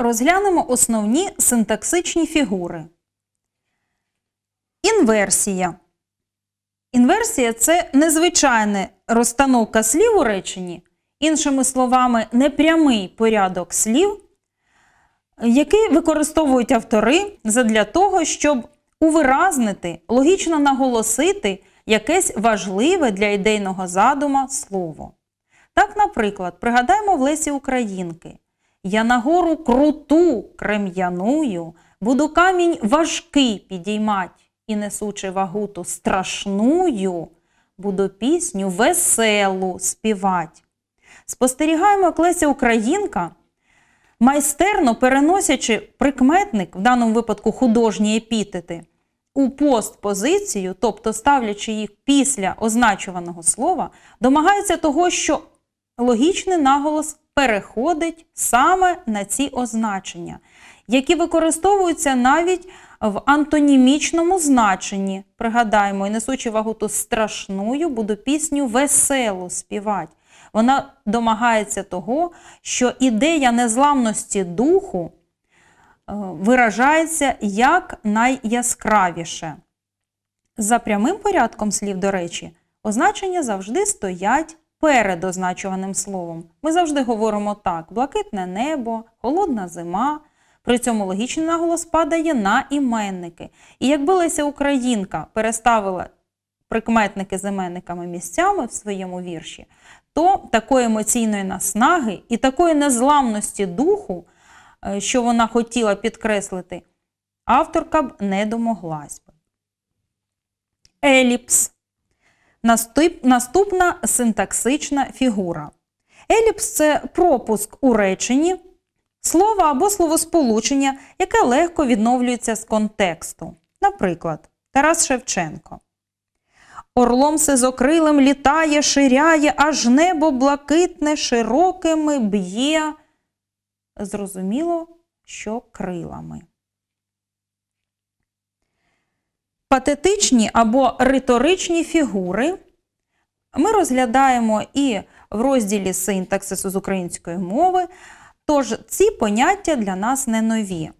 розглянемо основні синтаксичні фігури. Інверсія. Інверсія це незвичайна розстановка слів у реченні, іншими словами, непрямий порядок слів, який використовують автори для того, щоб увиразнити, логічно наголосити якесь важливе для ідейного задума слово. Так, наприклад, пригадаємо в Лесі Українки. Я на гору круту, крем'яную, буду камінь важкий підіймать і, несучи вагуту страшную, буду пісню веселу співать. Спостерігаємо, Клеся Українка, майстерно переносячи прикметник, в даному випадку художні епітети, у постпозицію, тобто ставлячи їх після означуваного слова, домагається того, що логічний наголос переходить саме на ці означення, які використовуються навіть в антонімічному значенні. Пригадаємо, і несучи вагу ту страшною, буду пісню веселу співати. Вона домагається того, що ідея незламності духу е, виражається як найяскравіше. За прямим порядком слів, до речі, означення завжди стоять перед означуваним словом. Ми завжди говоримо так: блакитне небо, холодна зима. При цьому логічний наголос падає на іменники. І якби Леся Українка переставила прикметники з іменниками місцями в своєму вірші, то такої емоційної наснаги і такої незламності духу, е, що вона хотіла підкреслити, авторка б не домоглась. Еліпс Наступна синтаксична фігура. Еліпс це пропуск у реченні слова або словосполучення, яке легко відновлюється з контексту. Наприклад, Тарас Шевченко. Орлом сизокрилим літає, ширяє, аж небо блакитне, широкими б'є. Зрозуміло, що крилами. патетичні або риторичні фігури ми розглядаємо і в розділі синтаксису з української мови. Тож ці поняття для нас не нові.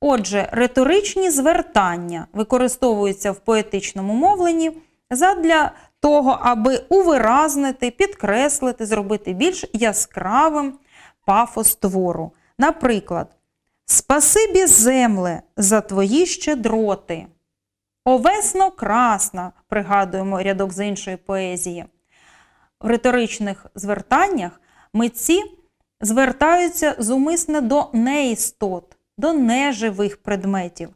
Отже, риторичні звертання використовуються в поетичному мовленні задля того, аби увиразнити, підкреслити, зробити більш яскравим пафос твору. Наприклад, спасибі земле за твої щедроти. Овесно красна, пригадуємо рядок з іншої поезії. В риторичних звертаннях митці звертаються зумисне до неістот, до неживих предметів,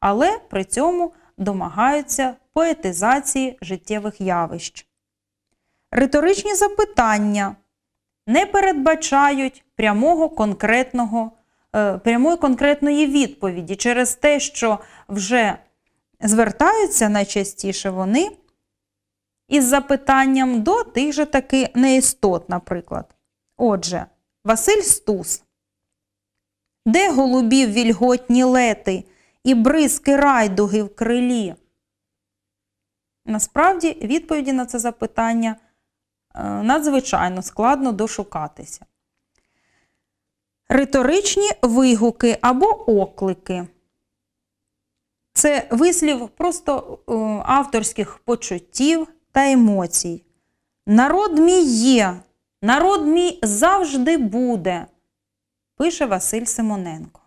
але при цьому домагаються поетизації життєвих явищ. Риторичні запитання не передбачають прямого конкретного, е, прямої конкретної відповіді через те, що вже звертаються найчастіше вони із запитанням до тих же таки неістот, наприклад. Отже, Василь Стус. Де голубів вільготні лети і бризки райдуги в крилі? Насправді, відповіді на це запитання е, надзвичайно складно дошукатися. Риторичні вигуки або оклики це вислів просто е, авторських почуттів та емоцій. Народ мій є, народ мій завжди буде, пише Василь Симоненко.